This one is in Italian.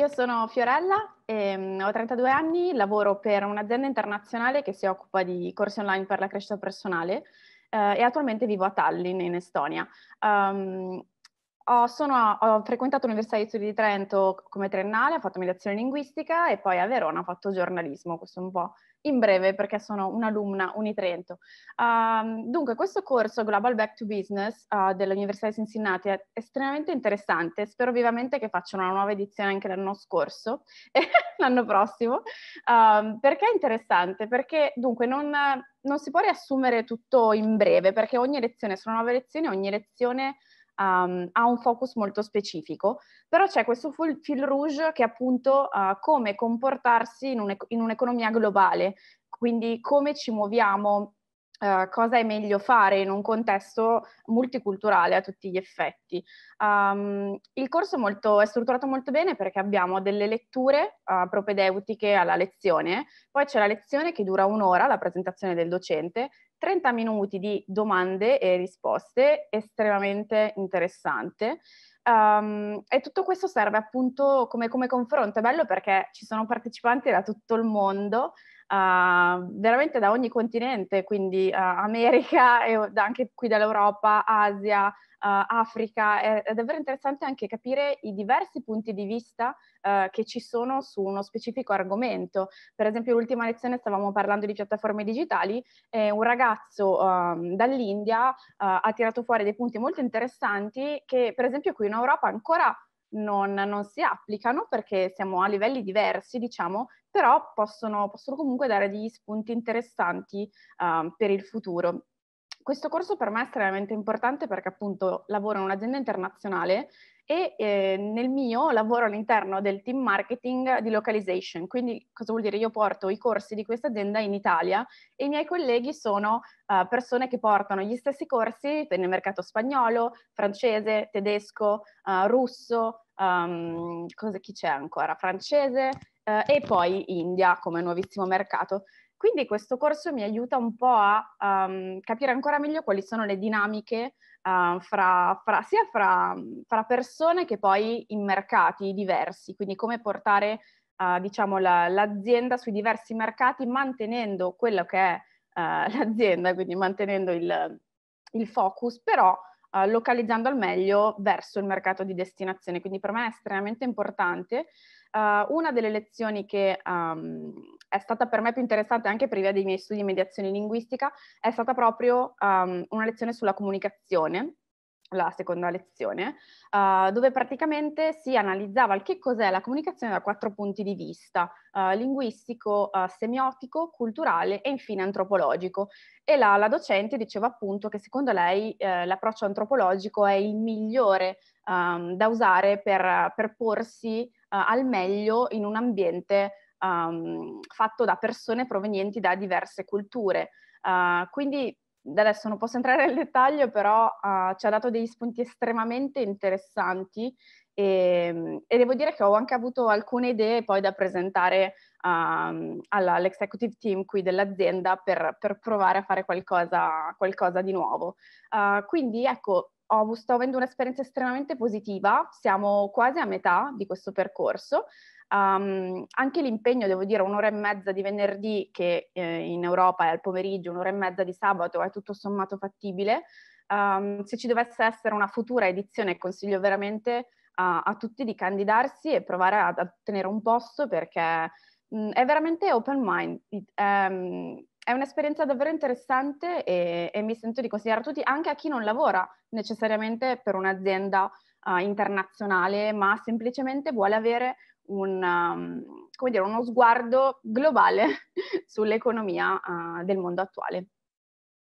Io sono Fiorella, ehm, ho 32 anni, lavoro per un'azienda internazionale che si occupa di corsi online per la crescita personale eh, e attualmente vivo a Tallinn in Estonia. Um, ho, sono, ho, frequentato l'Università di Studi di Trento come triennale, ho fatto mediazione linguistica e poi a Verona ho fatto giornalismo, questo è un po' in breve perché sono un'alumna Unitrento. Um, ehm, dunque, questo corso Global Back to Business uh, dell'Università di Cincinnati è estremamente interessante. Spero vivamente che facciano una nuova edizione anche l'anno scorso e l'anno prossimo. Um, perché è interessante? Perché dunque non, non si può riassumere tutto in breve perché ogni lezione sono nuove lezioni, ogni lezione um, ha un focus molto specifico, però c'è questo fil rouge che è appunto uh, come comportarsi in, un, in un'economia globale, quindi come ci muoviamo Uh, cosa è meglio fare in un contesto multiculturale a tutti gli effetti. Um, il corso molto, è strutturato molto bene perché abbiamo delle letture uh, propedeutiche alla lezione, poi c'è la lezione che dura un'ora, la presentazione del docente, 30 minuti di domande e risposte, estremamente interessante. Um, e tutto questo serve appunto come, come confronto, è bello perché ci sono partecipanti da tutto il mondo, uh, veramente da ogni continente, quindi uh, America e anche qui dall'Europa, Asia, Uh, Africa. È, è, davvero interessante anche capire i diversi punti di vista uh, che ci sono su uno specifico argomento. Per esempio, l'ultima lezione stavamo parlando di piattaforme digitali e un ragazzo um, dall'India uh, ha tirato fuori dei punti molto interessanti che, per esempio, qui in Europa ancora non, non, si applicano perché siamo a livelli diversi, diciamo, però possono, possono comunque dare degli spunti interessanti uh, per il futuro questo corso per me è estremamente importante perché appunto lavoro in un'azienda internazionale e eh, nel mio lavoro all'interno del team marketing di localization, quindi cosa vuol dire? Io porto i corsi di questa azienda in Italia e i miei colleghi sono uh, persone che portano gli stessi corsi nel mercato spagnolo, francese, tedesco, uh, russo, um, cosa, chi c'è ancora? Francese uh, e poi India come nuovissimo mercato. Quindi questo corso mi aiuta un po' a um, capire ancora meglio quali sono le dinamiche uh, fra, fra, sia fra, fra, persone che poi in mercati diversi, quindi come portare uh, diciamo, la, l'azienda sui diversi mercati mantenendo quello che è uh, l'azienda, quindi mantenendo il, il focus, però uh, localizzando al meglio verso il mercato di destinazione. Quindi per me è estremamente importante. Uh, una delle lezioni che um, è stata per me più interessante anche per via dei miei studi di mediazione linguistica è stata proprio um, una lezione sulla comunicazione la seconda lezione, uh, dove praticamente si analizzava che cos'è la comunicazione da quattro punti di vista, uh, linguistico, uh, semiotico, culturale e infine antropologico. E la, la docente diceva appunto che secondo lei eh, l'approccio antropologico è il migliore um, da usare per, per porsi al meglio in un ambiente um, fatto da persone provenienti da diverse culture. quindi adesso non posso entrare nel dettaglio, però uh, ci ha dato degli spunti estremamente interessanti e, ehm, e, devo dire che ho anche avuto alcune idee poi da presentare um, alla, all'executive team qui dell'azienda per, per provare a fare qualcosa, qualcosa di nuovo. Uh, quindi ecco, Ovu sto avendo un'esperienza estremamente positiva, siamo quasi a metà di questo percorso. Um, anche l'impegno, devo dire, un'ora e mezza di venerdì, che eh, in Europa è al pomeriggio, un'ora e mezza di sabato, è tutto sommato fattibile. Um, se ci dovesse essere una futura edizione, consiglio veramente a, a tutti di candidarsi e provare ad ottenere un posto perché mh, è veramente open mind. It, um, è un'esperienza davvero interessante e, e mi sento di consigliare a tutti, anche a chi non lavora necessariamente per un'azienda uh, internazionale, ma semplicemente vuole avere un, um, dire, uno sguardo globale sull'economia uh, del mondo attuale.